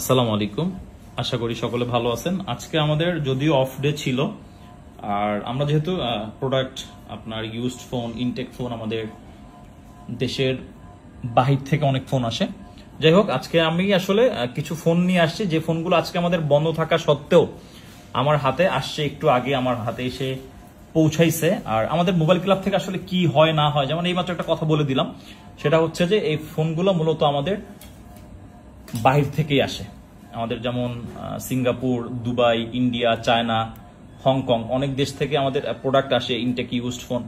আসসালামু আলাইকুম আশা করি সকলে ভালো আছেন আজকে আমাদের যদিও অফ ডে ছিল আর আমরা যেহেতু প্রোডাক্ট আপনার ইউজড ফোন ইনটেক ফোন আমাদের দেশের বাহির থেকে অনেক ফোন আসে যাই হোক আজকে আমি আসলে কিছু ফোন নিয়ে আসছি যে ফোনগুলো আজকে আমাদের বন্ধ থাকা সত্ত্বেও আমার হাতে আসছে একটু আগে আমার হাতে এসে পৌঁছাইছে আর আমাদের মোবাইল ক্লাব থেকে আসলে কি হয় না হয় যেমন এইমাত্র একটা কথা বলে দিলাম সেটা হচ্ছে যে এই ফোনগুলো মূলত আমাদের বাহির থেকেই আসে আমাদের যেমন Singapore Dubai India China Hong Kong অনেক দেশ থেকে আমাদের প্রোডাক্ট আসে ইনটেক ইউজড ফোন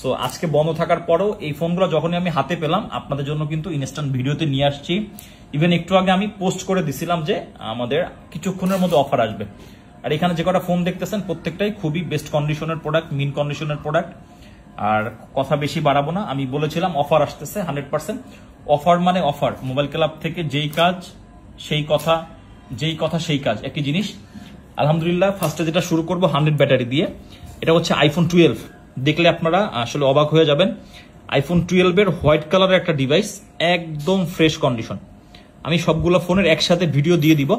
সো আজকে বন্ধ থাকার পরেও এই ফোনগুলো যখনই আমি হাতে পেলাম আপনাদের জন্য কিন্তু ইনস্ট্যান্ট ভিডিওতে নিয়ে আসছি ইভেন একটু আগে আমি পোস্ট করে দিছিলাম যে আমাদের কিছুক্ষণের মধ্যে অফার আসবে আর এখানে যে কটা ফোন দেখতেছেন প্রত্যেকটাই খুবই বেস্ট কন্ডিশনের প্রোডাক্ট মিন কন্ডিশনের প্রোডাক্ট আর কথা বেশি বাড়াবো না আমি বলেছিলাম অফার আসতেছে হান্ড্রেড পার্সেন্ট অফার মানে অফার মোবাইল ক্লাব থেকে যেই কাজ সেই কথা যেই কথা সেই কাজ একই জিনিস আলহামদুলিল্লাহ ফার্স্টে যেটা শুরু করব হান্ড্রেড ব্যাটারি দিয়ে এটা হচ্ছে আইফোন টুয়েলভ দেখলে আপনারা আসলে অবাক হয়ে যাবেন আইফোন টুয়েলভের হোয়াইট কালারের একটা ডিভাইস একদম ফ্রেশ কন্ডিশন আমি সবগুলো ফোনের একসাথে ভিডিও দিয়ে দিব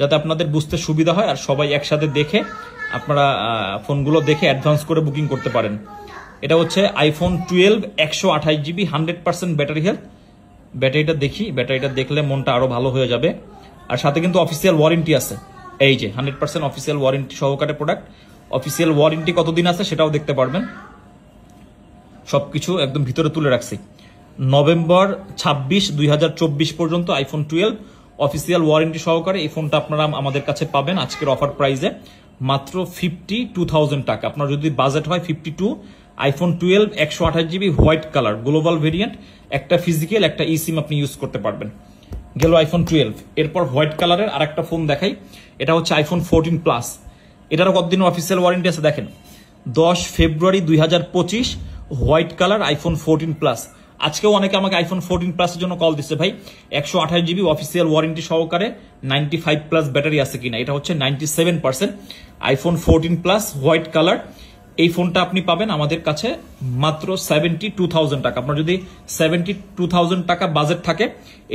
যাতে আপনাদের বুঝতে সুবিধা হয় আর সবাই একসাথে দেখে আপনারা ফোনগুলো দেখে অ্যাডভান্স করে বুকিং করতে পারেন এটা হচ্ছে আইফোন টুয়েলভ একশো আঠাশ GB hundred percent battery health ব্যাটারিটা দেখি ব্যাটারিটা দেখলে মনটা আরও ভালো হয়ে যাবে আর সাথে কিন্তু অফিসিয়াল ওয়ারেন্টি আছে এই যে হান্ড্রেড পার্সেন্ট অফিসিয়াল ওয়ারেন্টি সহকারে প্রোডাক্ট অফিসিয়াল ওয়ারেন্টি কতদিন আছে সেটাও দেখতে পারবেন সব কিছু একদম ভিতরে তুলে রাখছি নভেম্বর ছাব্বিশ দুই পর্যন্ত আইফোন টুয়েলভ অফিসিয়াল ওয়ারেন্টি সহকারে এই ফোনটা আপনারা আমাদের কাছে পাবেন আজকের অফার প্রাইসে মাত্র ফিফটি টু থাউজেন্ড টাকা আপনার যদি বাজেট হয় ফিফটি টু আইফোন টুয়েলভ একশো আঠাশ GB white colour global variant একটা ফিজিক্যাল একটা ই সিম আপনি ইউজ করতে পারবেন গেল আইফোন টুয়েলভ এরপর হোয়াইট কালারের আর একটা ফোন দেখাই এটা হচ্ছে আইফোন ফোরটিন প্লাস এটারও কতদিন অফিসিয়াল ওয়ারেন্টি আছে দেখেন দশ ফেব্রুয়ারি দুই হাজার পঁচিশ white colour iPhone fourteen plus আজকেও অনেকে আমাকে আইফোন ফোরটিন প্লাসের জন্য কল দিচ্ছে ভাই একশো আঠাশ জিবি অফিসিয়াল ওয়ারেন্টি সহকারে নাইনটি ফাইভ প্লাস ব্যাটারি আছে কিনা এটা হচ্ছে ninety seven percent iPhone fourteen plus white colour এই ফোনটা আপনি পাবেন আমাদের কাছে মাত্র সেভেন্টি টু থাউজেন্ড টাকা আপনার যদি সেভেন্টি টু থাউজেন্ড টাকা বাজেট থাকে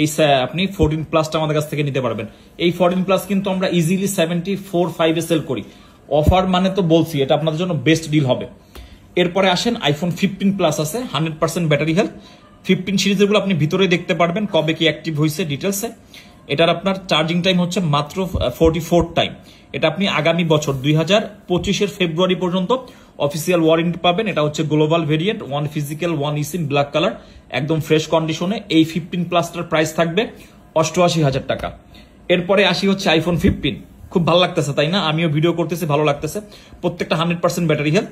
এই আপনি ফোরটিন প্লাসটা আমাদের কাছ থেকে নিতে পারবেন এই ফোরটিন প্লাস কিন্তু আমরা ইজিলি সেভেন্টি ফোর ফাইভে সেল করি অফার মানে তো বলছি এটা আপনাদের জন্য বেস্ট ডিল হবে এরপরে আসেন আইফোন ফিফটিন প্লাস আছে hundred percent battery health fifteen গুলো আপনি ভিতরে দেখতে পারবেন কবে কি অ্যাক্টিভ হয়েছে ডিটেলসে এটার আপনার চার্জিং টাইম হচ্ছে মাত্র ফোরটি ফোর টাইম এটা আপনি আগামী বছর দুই হাজার পঁচিশের ফেব্রুয়ারি পর্যন্ত অফিসিয়াল ওয়ারেন্টি পাবেন এটা হচ্ছে global variant one physical one eSIM black colour একদম ফ্রেশ কন্ডিশনে এই ফিফটিন প্লাসটার প্রাইস থাকবে অষ্টআশি হাজার টাকা এরপরে আসি হচ্ছে আইফোন ফিফটিন খুব ভালো লাগতেছে তাই না আমিও ভিডিও করতেছি ভালো লাগতেছে প্রত্যেকটা hundred percent battery health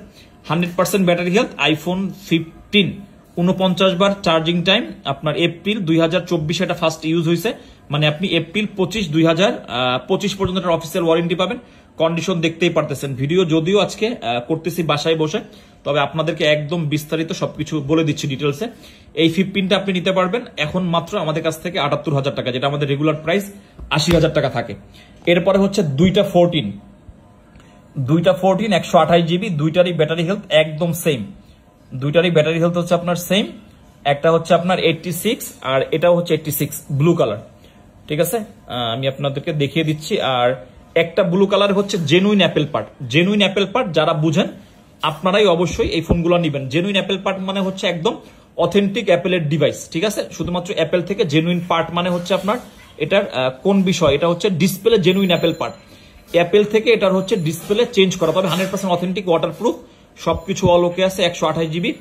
hundred percent battery health iPhone fifteen উনপঞ্চাশ বার চার্জিং টাইম আপনার এপ্রিল দুই হাজার চব্বিশ এটা ফার্স্ট ইউজ হয়েছে মানে আপনি এপ্রিল পঁচিশ দুই হাজার পঁচিশ পর্যন্ত একটা অফিসিয়াল ওয়ারেন্টি পাবেন কন্ডিশন দেখতেই পারতেছেন ভিডিও যদিও আজকে করতেছি বাসায় বসে তবে আপনাদেরকে একদম বিস্তারিত সবকিছু বলে দিচ্ছি ডিটেলসে এই ফিফটিনটা আপনি নিতে পারবেন এখন মাত্র আমাদের কাছ থেকে আটাত্তর হাজার টাকা যেটা আমাদের রেগুলার প্রাইস আশি হাজার টাকা থাকে এরপরে হচ্ছে দুইটা ফোরটিন দুইটা ফোরটিন একশো আঠাশ জিবি দুইটারই ব্যাটারি হেলথ একদম সেম দুইটারই ব্যাটারি হেলথ হচ্ছে আপনার সেম একটা হচ্ছে আপনার এইটটি সিক্স আর এটাও হচ্ছে এইটটি সিক্স ব্লু কালার ঠিক আছে আমি আপনাদেরকে দেখিয়ে দিচ্ছি আর একটা ব্লু কালার হচ্ছে genuine Apple part genuine Apple part যারা বুঝেন আপনারাই অবশ্যই এই ফোনগুলো নেবেন জেনুইন অ্যাপেল পার্ট মানে হচ্ছে একদম অথেন্টিক অ্যাপেলের ডিভাইস ঠিক আছে শুধুমাত্র অ্যাপেল থেকে জেনুইন পার্ট মানে হচ্ছে আপনার এটার কোন বিষয় এটা হচ্ছে display genuine Apple part Apple থেকে এটার হচ্ছে ডিসপ্লে চেঞ্জ করা তবে hundred percent authentic waterproof সবকিছু অল ওকে আছে একশো আঠাশ জিবি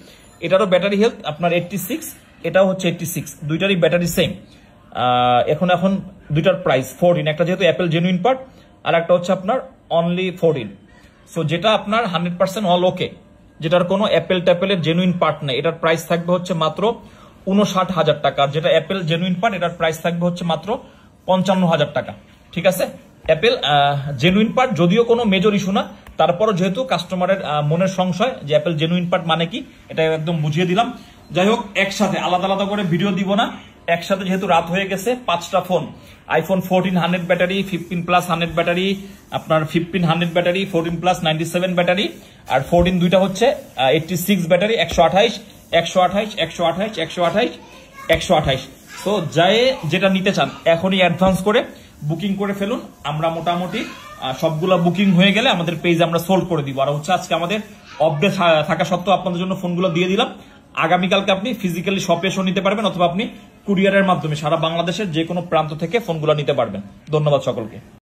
এটারও ব্যাটারি হেলথ আপনার এইটটি সিক্স এটাও হচ্ছে এইটটি সিক্স দুইটারই ব্যাটারি সেম এখন এখন দুইটার প্রাইস ফোরটিন একটা যেহেতু অ্যাপেল জেনুইন পার্ট আর একটা হচ্ছে আপনার অনলি ফোরটিন সো যেটা আপনার হান্ড্রেড পার্সেন্ট অল ওকে যেটার কোনো অ্যাপেল ট্যাপেলের জেনুইন পার্ট নেই এটার প্রাইস থাকবে হচ্ছে মাত্র উনষাট হাজার টাকা আর যেটা অ্যাপেল জেনুইন পার্ট এটার প্রাইস থাকবে হচ্ছে মাত্র পঞ্চান্ন হাজার টাকা ঠিক আছে অ্যাপেল জেনুইন পার্ট যদিও কোনো মেজর ইস্যু না তারপরও যেহেতু কাস্টমারের মনের সংশয় যে অ্যাপেল জেনুইন পার্ট মানে কি এটা একদম বুঝিয়ে দিলাম যাই হোক একসাথে আলাদা আলাদা করে ভিডিও দিব না একসাথে যেহেতু রাত হয়ে গেছে পাঁচটা phone iPhone fourteen hundred battery fifteen plus hundred battery আপনার fifteen hundred battery fourteen plus ninety seven battery আর ফোরটিন দুইটা হচ্ছে এইটটি সিক্স ব্যাটারি একশো আঠাইশ একশো আঠাইশ একশো আঠাইশ একশো আঠাইশ একশো আঠাইশ তো যাই যেটা নিতে চান এখনই অ্যাডভান্স করে বুকিং করে ফেলুন আমরা মোটামুটি সবগুলা বুকিং হয়ে গেলে আমাদের পেজ আমরা সোল্ড করে দিব আর হচ্ছে আজকে আমাদের অপডেট থাকা সত্ত্বেও আপনাদের জন্য ফোনগুলো দিয়ে দিলাম আগামীকালকে আপনি ফিজিক্যালি শপে এসেও নিতে পারবেন অথবা আপনি কুরিয়ারের মাধ্যমে সারা বাংলাদেশের যে কোনো প্রান্ত থেকে ফোনগুলো নিতে পারবেন ধন্যবাদ সকলকে